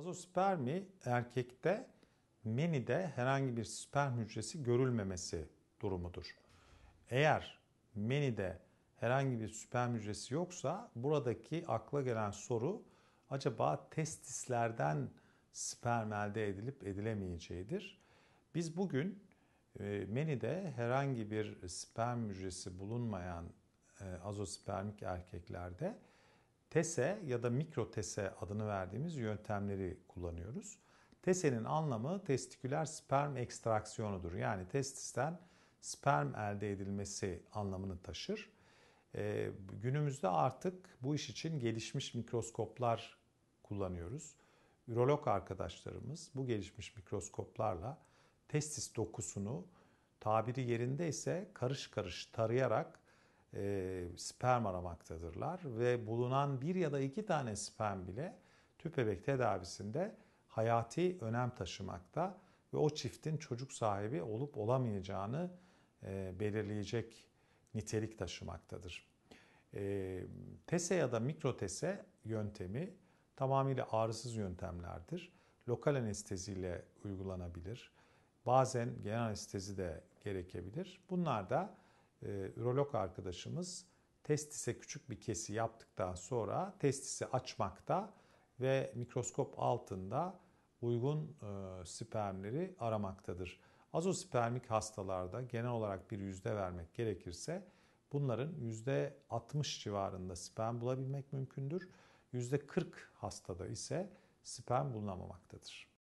Azospermi erkekte menide herhangi bir sperm hücresi görülmemesi durumudur. Eğer menide herhangi bir sperm hücresi yoksa buradaki akla gelen soru acaba testislerden sperm elde edilip edilemeyeceğidir. Biz bugün e, menide herhangi bir sperm hücresi bulunmayan e, azospermik erkeklerde TESE e ya da mikro TESE e adını verdiğimiz yöntemleri kullanıyoruz. TESE'nin anlamı testiküler sperm ekstraksiyonudur. Yani testisten sperm elde edilmesi anlamını taşır. Ee, günümüzde artık bu iş için gelişmiş mikroskoplar kullanıyoruz. Ürolog arkadaşlarımız bu gelişmiş mikroskoplarla testis dokusunu tabiri yerinde ise karış karış tarayarak e, sperm aramaktadırlar ve bulunan bir ya da iki tane sperm bile tüp bebek tedavisinde hayati önem taşımakta ve o çiftin çocuk sahibi olup olamayacağını e, belirleyecek nitelik taşımaktadır. E, tese ya da mikrotese yöntemi tamamıyla ağrısız yöntemlerdir. Lokal anesteziyle uygulanabilir. Bazen genel anestezi de gerekebilir. Bunlar da e, ürolog arkadaşımız testise küçük bir kesi yaptıktan sonra testisi açmakta ve mikroskop altında uygun e, spermleri aramaktadır. Azospermik hastalarda genel olarak bir yüzde vermek gerekirse bunların yüzde 60 civarında sperm bulabilmek mümkündür. Yüzde 40 hastada ise sperm bulunamamaktadır.